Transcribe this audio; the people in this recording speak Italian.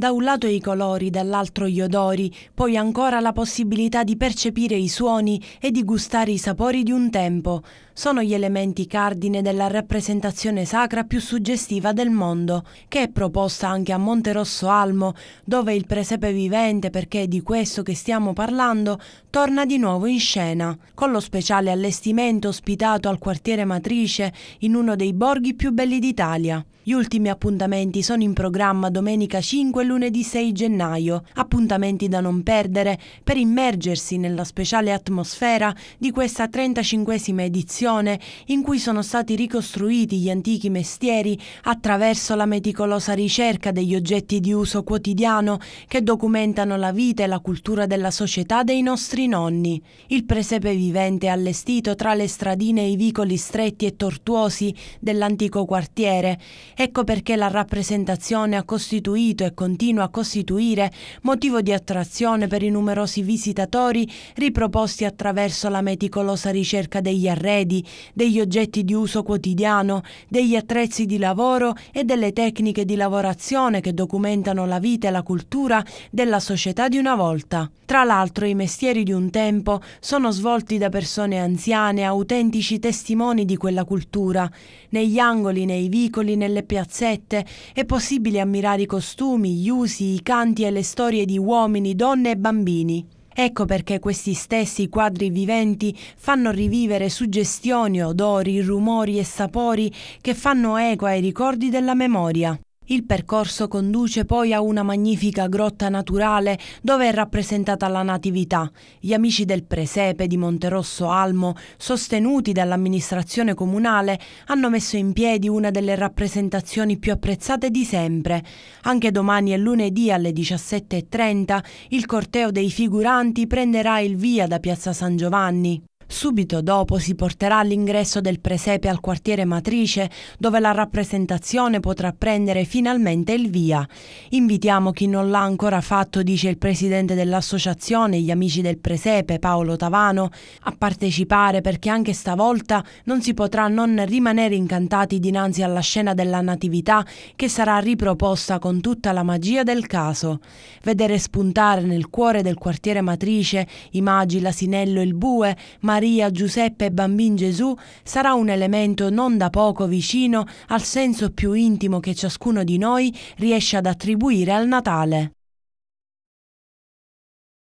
Da un lato i colori, dall'altro gli odori, poi ancora la possibilità di percepire i suoni e di gustare i sapori di un tempo. Sono gli elementi cardine della rappresentazione sacra più suggestiva del mondo, che è proposta anche a Monte Rosso Almo, dove il presepe vivente, perché è di questo che stiamo parlando, torna di nuovo in scena, con lo speciale allestimento ospitato al quartiere Matrice, in uno dei borghi più belli d'Italia. Gli ultimi appuntamenti sono in programma domenica 5 lunedì 6 gennaio, appuntamenti da non perdere per immergersi nella speciale atmosfera di questa 35esima edizione in cui sono stati ricostruiti gli antichi mestieri attraverso la meticolosa ricerca degli oggetti di uso quotidiano che documentano la vita e la cultura della società dei nostri nonni. Il presepe vivente allestito tra le stradine e i vicoli stretti e tortuosi dell'antico quartiere. Ecco perché la rappresentazione ha costituito e continua continua a costituire motivo di attrazione per i numerosi visitatori riproposti attraverso la meticolosa ricerca degli arredi, degli oggetti di uso quotidiano, degli attrezzi di lavoro e delle tecniche di lavorazione che documentano la vita e la cultura della società di una volta. Tra l'altro i mestieri di un tempo sono svolti da persone anziane, autentici testimoni di quella cultura. Negli angoli, nei vicoli, nelle piazzette è possibile ammirare i costumi, gli usi, i canti e le storie di uomini, donne e bambini. Ecco perché questi stessi quadri viventi fanno rivivere suggestioni, odori, rumori e sapori che fanno eco ai ricordi della memoria. Il percorso conduce poi a una magnifica grotta naturale dove è rappresentata la Natività. Gli amici del presepe di Monterosso Almo, sostenuti dall'amministrazione comunale, hanno messo in piedi una delle rappresentazioni più apprezzate di sempre. Anche domani e lunedì alle 17.30 il corteo dei figuranti prenderà il via da Piazza San Giovanni. Subito dopo si porterà all'ingresso del presepe al quartiere Matrice, dove la rappresentazione potrà prendere finalmente il via. Invitiamo chi non l'ha ancora fatto, dice il presidente dell'associazione, gli amici del presepe, Paolo Tavano, a partecipare perché anche stavolta non si potrà non rimanere incantati dinanzi alla scena della Natività che sarà riproposta con tutta la magia del caso. Vedere spuntare nel cuore del quartiere Matrice i magi, l'asinello, e il bue, ma Maria, Giuseppe e Bambin Gesù sarà un elemento non da poco vicino al senso più intimo che ciascuno di noi riesce ad attribuire al Natale.